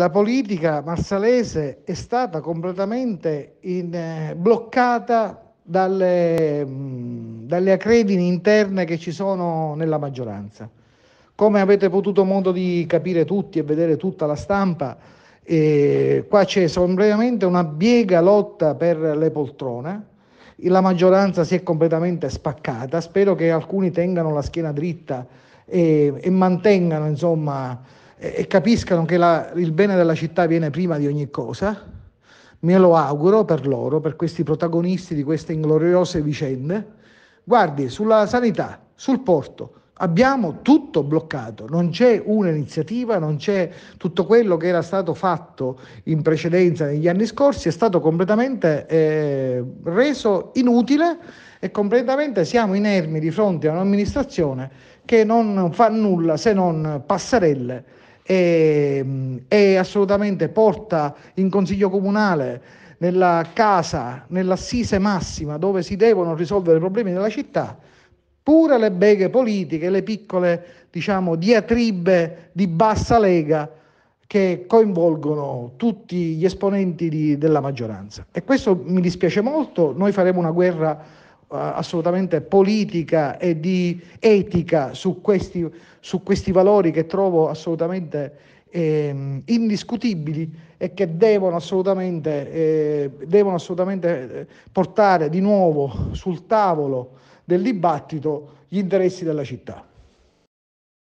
La politica marsalese è stata completamente in, eh, bloccata dalle, mh, mm, dalle, acredini interne che ci sono nella maggioranza. Come avete potuto modo di capire tutti e vedere tutta la stampa, eh, qua c'è sommariamente una biega lotta per le poltrone. La maggioranza si è completamente spaccata. Spero che alcuni tengano la schiena dritta e, e mantengano, insomma, e, capiscano che la, il bene della città viene prima di ogni cosa. Me lo auguro per loro, per questi protagonisti di queste ingloriose vicende. Guardi, sulla sanità, sul porto, abbiamo tutto bloccato, non c'è un'iniziativa, non c'è tutto quello che era stato fatto in precedenza negli anni scorsi, è stato completamente eh, reso inutile e completamente siamo inermi di fronte a un'amministrazione che non fa nulla se non passerelle e, e assolutamente porta in consiglio comunale nella casa, nell'assise massima dove si devono risolvere i problemi della città, pure le beghe politiche, le piccole diciamo, diatribe di bassa lega che coinvolgono tutti gli esponenti di, della maggioranza. E questo mi dispiace molto, noi faremo una guerra eh, assolutamente politica e di etica su questi, su questi valori che trovo assolutamente eh, indiscutibili e che devono assolutamente, eh, devono assolutamente eh, portare di nuovo sul tavolo del dibattito gli interessi della città.